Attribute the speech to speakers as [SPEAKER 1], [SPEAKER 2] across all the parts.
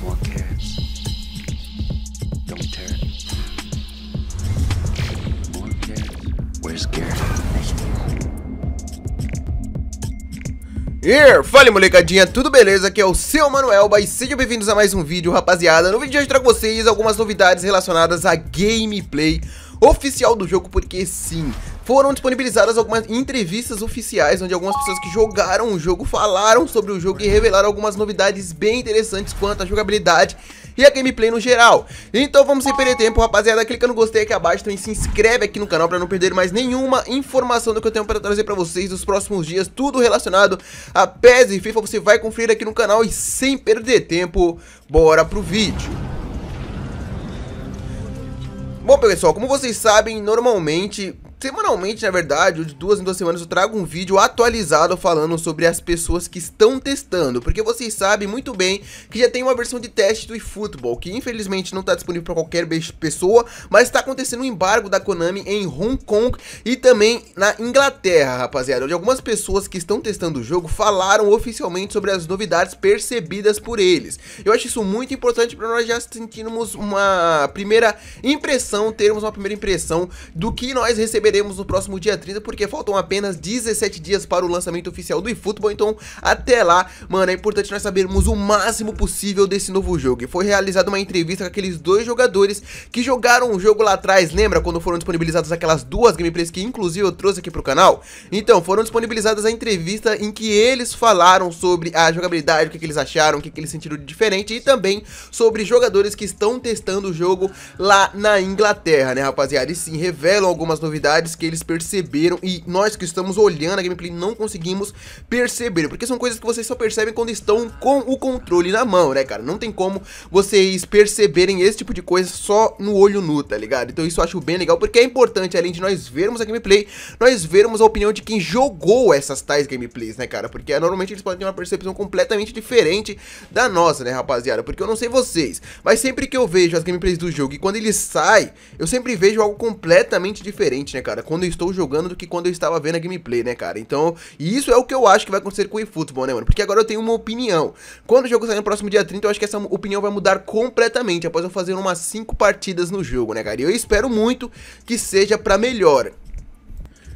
[SPEAKER 1] Everyone Here! Fala molecadinha, tudo beleza? Aqui é o seu Manuel, e sejam bem-vindos a mais um vídeo, rapaziada. No vídeo de hoje trago vocês algumas novidades relacionadas à gameplay oficial do jogo, porque sim, foram disponibilizadas algumas entrevistas oficiais onde algumas pessoas que jogaram o jogo falaram sobre o jogo e revelaram algumas novidades bem interessantes quanto à jogabilidade e a gameplay no geral. Então vamos sem perder tempo, rapaziada, clica no gostei aqui abaixo, também se inscreve aqui no canal para não perder mais nenhuma informação do que eu tenho para trazer para vocês nos próximos dias, tudo relacionado a PES e FIFA, você vai conferir aqui no canal e sem perder tempo, bora pro vídeo. Bom pessoal, como vocês sabem, normalmente Semanalmente, na verdade, ou de duas em duas semanas, eu trago um vídeo atualizado falando sobre as pessoas que estão testando, porque vocês sabem muito bem que já tem uma versão de teste do eFootball, que infelizmente não está disponível para qualquer pessoa, mas está acontecendo um embargo da Konami em Hong Kong e também na Inglaterra, rapaziada, onde algumas pessoas que estão testando o jogo falaram oficialmente sobre as novidades percebidas por eles. Eu acho isso muito importante para nós já sentirmos uma primeira impressão, termos uma primeira impressão do que nós recebemos veremos no próximo dia 30, porque faltam apenas 17 dias para o lançamento oficial do eFootball, então até lá, mano, é importante nós sabermos o máximo possível desse novo jogo. E foi realizada uma entrevista com aqueles dois jogadores que jogaram o jogo lá atrás, lembra? Quando foram disponibilizadas aquelas duas gameplays que inclusive eu trouxe aqui pro canal? Então, foram disponibilizadas a entrevista em que eles falaram sobre a jogabilidade, o que, que eles acharam, o que, que eles sentiram de diferente e também sobre jogadores que estão testando o jogo lá na Inglaterra, né rapaziada? E sim, revelam algumas novidades que eles perceberam e nós que estamos olhando a gameplay não conseguimos perceber, porque são coisas que vocês só percebem quando estão com o controle na mão, né, cara? Não tem como vocês perceberem esse tipo de coisa só no olho nu, tá ligado? Então isso eu acho bem legal, porque é importante, além de nós vermos a gameplay, nós vermos a opinião de quem jogou essas tais gameplays, né, cara? Porque ah, normalmente eles podem ter uma percepção completamente diferente da nossa, né, rapaziada? Porque eu não sei vocês, mas sempre que eu vejo as gameplays do jogo e quando ele sai, eu sempre vejo algo completamente diferente, né, cara? cara, quando eu estou jogando do que quando eu estava vendo a gameplay, né, cara? Então, isso é o que eu acho que vai acontecer com o eFootball, né, mano? Porque agora eu tenho uma opinião. Quando o jogo sair no próximo dia 30, eu acho que essa opinião vai mudar completamente após eu fazer umas 5 partidas no jogo, né, cara? E eu espero muito que seja para melhor.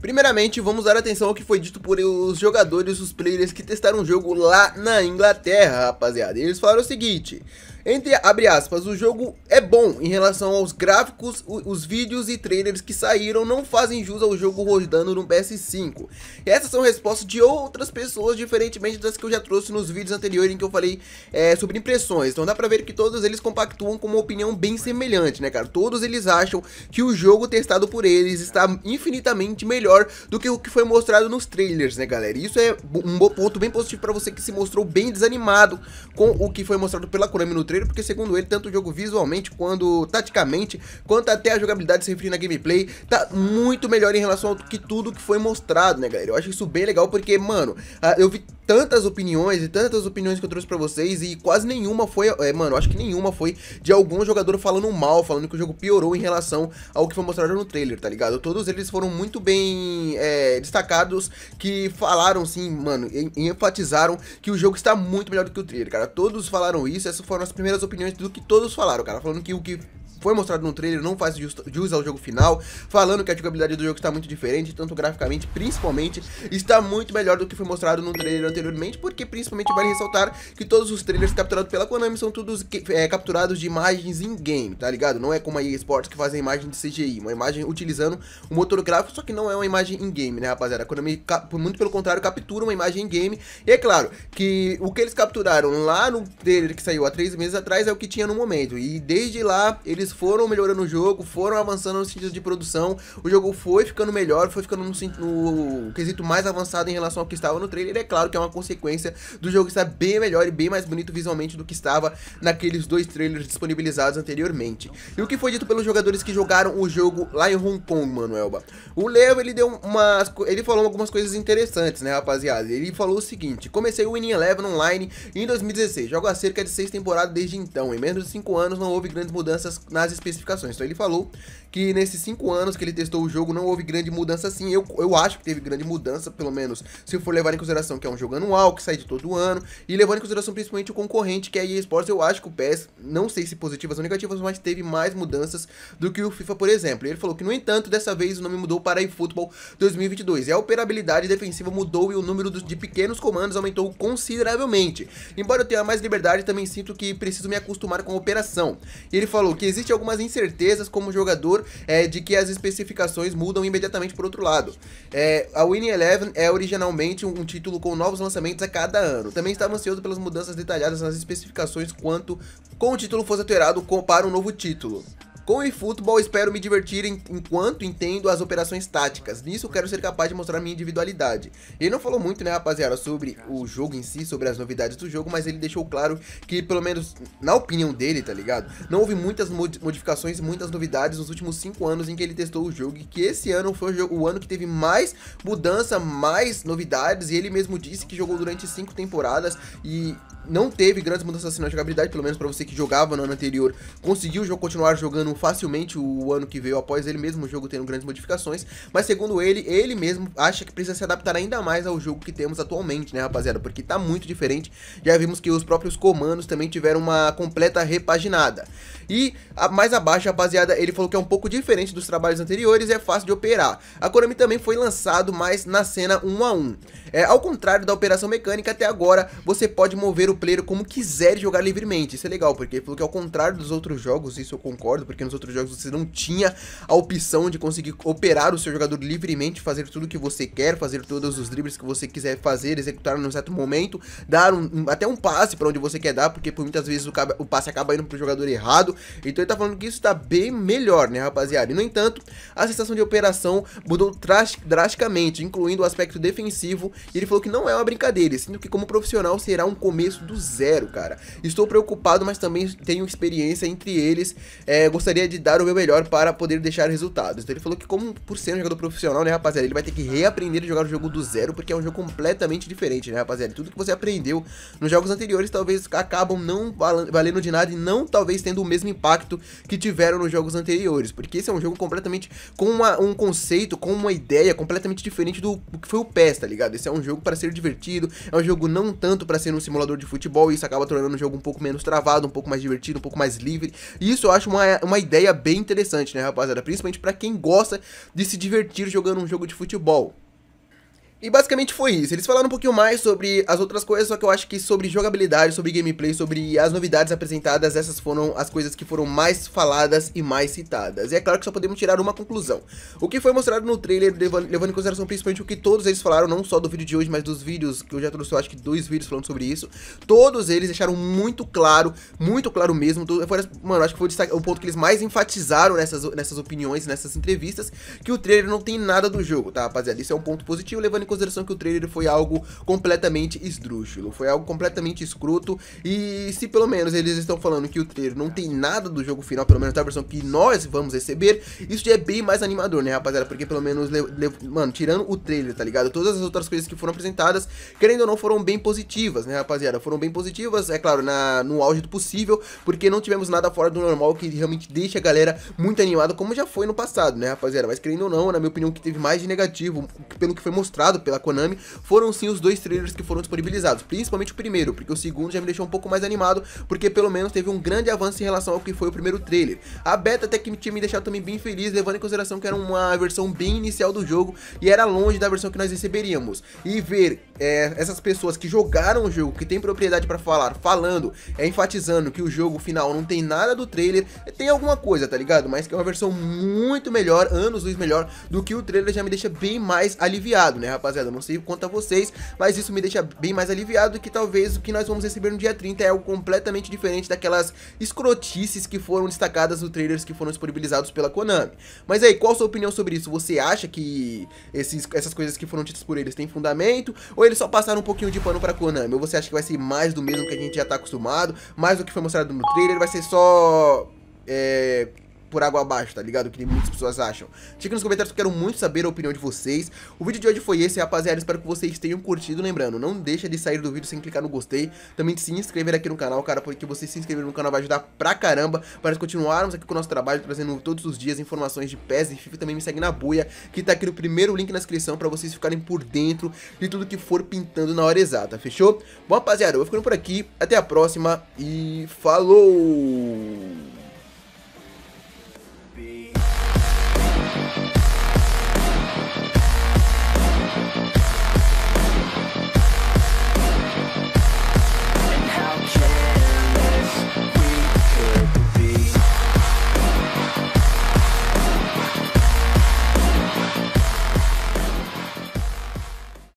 [SPEAKER 1] Primeiramente, vamos dar atenção ao que foi dito por os jogadores, os players que testaram o jogo lá na Inglaterra, rapaziada. Eles falaram o seguinte: entre abre aspas, o jogo é bom em relação aos gráficos, os vídeos e trailers que saíram não fazem jus ao jogo rodando no PS5. E essas são respostas de outras pessoas, diferentemente das que eu já trouxe nos vídeos anteriores em que eu falei é, sobre impressões. Então dá pra ver que todos eles compactuam com uma opinião bem semelhante, né, cara? Todos eles acham que o jogo testado por eles está infinitamente melhor do que o que foi mostrado nos trailers, né, galera? Isso é um ponto bem positivo pra você que se mostrou bem desanimado com o que foi mostrado pela Konami no trailer porque segundo ele, tanto o jogo visualmente, quanto taticamente, quanto até a jogabilidade se referindo à gameplay, tá muito melhor em relação ao que tudo que foi mostrado, né, galera? Eu acho isso bem legal, porque, mano, ah, eu vi tantas opiniões e tantas opiniões que eu trouxe para vocês e quase nenhuma foi, é, mano, acho que nenhuma foi de algum jogador falando mal, falando que o jogo piorou em relação ao que foi mostrado no trailer, tá ligado? Todos eles foram muito bem é, destacados que falaram sim, mano, e, e enfatizaram que o jogo está muito melhor do que o trailer, cara. Todos falaram isso, essas foram as primeiras opiniões do que todos falaram, cara, falando que o que foi mostrado no trailer não faz jus ao jogo final, falando que a jogabilidade do jogo está muito diferente, tanto graficamente, principalmente, está muito melhor do que foi mostrado no trailer anteriormente, porque principalmente vale ressaltar que todos os trailers capturados pela Konami são todos é, capturados de imagens in-game, tá ligado? Não é como a EA Sports que faz a imagem de CGI, uma imagem utilizando o motor gráfico, só que não é uma imagem in-game, né, rapaziada? A Konami, muito pelo contrário, captura uma imagem in-game, e é claro que o que eles capturaram lá no trailer que saiu há três meses atrás é o que tinha no momento, e desde lá eles foram melhorando o jogo, foram avançando no sentido de produção. O jogo foi ficando melhor, foi ficando no, no quesito mais avançado em relação ao que estava no trailer. É claro que é uma consequência do jogo estar bem melhor e bem mais bonito visualmente do que estava naqueles dois trailers disponibilizados anteriormente. E o que foi dito pelos jogadores que jogaram o jogo lá em Hong Kong, Manuelba? O Leo, ele deu umas. Ele falou algumas coisas interessantes, né, rapaziada? Ele falou o seguinte: comecei o Winning Eleven online em 2016, jogo há cerca de seis temporadas desde então. Em menos de cinco anos não houve grandes mudanças na as especificações. Então ele falou que nesses cinco anos que ele testou o jogo não houve grande mudança assim. Eu, eu acho que teve grande mudança, pelo menos se for levar em consideração que é um jogo anual, que sai de todo ano, e levando em consideração principalmente o concorrente, que é a EA Sports, eu acho que o PES, não sei se positivas ou negativas, mas teve mais mudanças do que o FIFA, por exemplo. Ele falou que, no entanto, dessa vez o nome mudou para eFootball 2022. E é a operabilidade defensiva mudou e o número de pequenos comandos aumentou consideravelmente. Embora eu tenha mais liberdade, também sinto que preciso me acostumar com a operação. E ele falou que existe existe algumas incertezas como jogador é, de que as especificações mudam imediatamente por outro lado. É, a Winning Eleven é originalmente um, título com novos lançamentos a cada ano. Também estava ansioso pelas mudanças detalhadas nas especificações quanto com o título fosse alterado com, para um novo título. Com o eFootball, espero me divertir enquanto entendo as operações táticas. Nisso, quero ser capaz de mostrar minha individualidade. Ele não falou muito, né, rapaziada, sobre o jogo em si, sobre as novidades do jogo, mas ele deixou claro que, pelo menos na opinião dele, tá ligado? Não houve muitas modificações, muitas novidades nos últimos 5 anos em que ele testou o jogo e que esse ano foi o, jogo, o ano que teve mais mudança, mais novidades e ele mesmo disse que jogou durante 5 temporadas e não teve grandes mudanças assim na jogabilidade, pelo menos para você que jogava no ano anterior, conseguiu continuar jogando facilmente o ano que veio após ele mesmo o jogo tendo grandes modificações, mas segundo ele, ele mesmo acha que precisa se adaptar ainda mais ao jogo que temos atualmente, né, rapaziada, porque tá muito diferente. Já vimos que os próprios comandos também tiveram uma completa repaginada. E a, mais abaixo, rapaziada, ele falou que é um pouco diferente dos trabalhos anteriores, é fácil de operar. A Konami também foi lançado mais na cena 1 a 1. É, ao contrário da operação mecânica, até agora você pode mover o player como quiser jogar livremente. Isso é legal, porque ele falou que ao contrário dos outros jogos, isso eu concordo, porque nos outros jogos você não tinha a opção de conseguir operar o seu jogador livremente, fazer tudo o que você quer, fazer todos os dribles que você quiser fazer, executar num certo momento, dar um, até um passe para onde você quer dar, porque por muitas vezes o, o passe acaba indo pro jogador errado. Então ele tá falando que isso tá bem melhor, né, rapaziada? E no entanto, a sensação de operação mudou drasticamente, incluindo o aspecto defensivo, e ele falou que não é uma brincadeira, sendo que como profissional será um começo do zero, cara. Estou preocupado, mas também tenho experiência entre eles. É, gostaria de dar o meu melhor para poder deixar resultados. Então ele falou que, como por ser um jogador profissional, né, rapaziada, ele vai ter que reaprender a jogar o jogo do zero, porque é um jogo completamente diferente, né, rapaziada? Tudo que você aprendeu nos jogos anteriores talvez acabam não valendo de nada e não talvez tendo o mesmo impacto que tiveram nos jogos anteriores, porque esse é um jogo completamente com uma, um conceito, com uma ideia completamente diferente do que foi o PES, tá ligado? Esse é um jogo para ser divertido, é um jogo não tanto para ser um simulador de futebol futebol, e isso acaba tornando o jogo um pouco menos travado, um pouco mais divertido, um pouco mais livre. E isso eu acho uma, uma ideia bem interessante, né, rapaziada? Principalmente para quem gosta de se divertir jogando um jogo de futebol. E basicamente foi isso. Eles falaram um pouquinho mais sobre as outras coisas, só que eu acho que sobre jogabilidade, sobre gameplay, sobre as novidades apresentadas, essas foram as coisas que foram mais faladas e mais citadas. E é claro que só podemos tirar uma conclusão. O que foi mostrado no trailer, levando em consideração principalmente o que todos eles falaram, não só do vídeo de hoje, mas dos vídeos que eu já trouxe, eu acho que dois vídeos falando sobre isso. Todos eles deixaram muito claro, muito claro mesmo. foi, mano, acho que foi o, ponto que eles mais enfatizaram nessas, nessas opiniões, nessas entrevistas, que o trailer não tem nada do jogo, tá, rapaziada? Isso é um ponto positivo, levando em em consideração que o trailer foi algo completamente esdrúxulo, foi algo completamente escroto, e se pelo menos eles estão falando que o trailer não tem nada do jogo final, pelo menos da versão que nós vamos receber, isso já é bem mais animador, né, rapaziada, porque pelo menos, mano, tirando o trailer, tá ligado, todas as outras coisas que foram apresentadas, querendo ou não, foram bem positivas, né, rapaziada, foram bem positivas, é claro, na, no auge do possível, porque não tivemos nada fora do normal que realmente deixa a galera muito animada, como já foi no passado, né, rapaziada, mas querendo ou não, na minha opinião, que teve mais de negativo, pelo que foi mostrado lançado pela Konami, foram sim os dois trailers que foram disponibilizados, principalmente o primeiro, porque o segundo já me deixou um pouco mais animado, porque pelo menos teve um grande avanço em relação ao que foi o primeiro trailer. A beta até que tinha me deixado também bem feliz, levando em consideração que era uma versão bem inicial do jogo e era longe da versão que nós receberíamos. E ver é, essas pessoas que jogaram o jogo, que tem propriedade para falar, falando, é, enfatizando que o jogo final não tem nada do trailer, é, tem alguma coisa, tá ligado? Mas que é uma versão muito melhor, anos luz melhor do que o trailer, já me deixa bem mais aliviado, né, rapaz? rapaziada. Não sei quanto a vocês, mas isso me deixa bem mais aliviado que talvez o que nós vamos receber no dia 30 é algo completamente diferente daquelas escrotices que foram destacadas no trailers que foram disponibilizados pela Konami. Mas aí, qual a sua opinião sobre isso? Você acha que esses, essas coisas que foram ditas por eles têm fundamento? Ou eles só passaram um pouquinho de pano pra Konami? Ou você acha que vai ser mais do mesmo que a gente já tá acostumado? Mais do que foi mostrado no trailer? Vai ser só... É por água abaixo, tá ligado? Que nem muitas pessoas acham. Diga nos comentários que eu quero muito saber a opinião de vocês. O vídeo de hoje foi esse, rapaziada. Espero que vocês tenham curtido. Lembrando, não deixa de sair do vídeo sem clicar no gostei. Também de se inscrever aqui no canal, cara, porque você se inscrever no canal vai ajudar pra caramba. Para nós continuarmos aqui com o nosso trabalho, trazendo todos os dias informações de PES e FIFA. Também me segue na buia, que tá aqui no primeiro link na descrição pra vocês ficarem por dentro de tudo que for pintando na hora exata, fechou? Bom, rapaziada, eu vou ficando por aqui. Até a próxima e falou!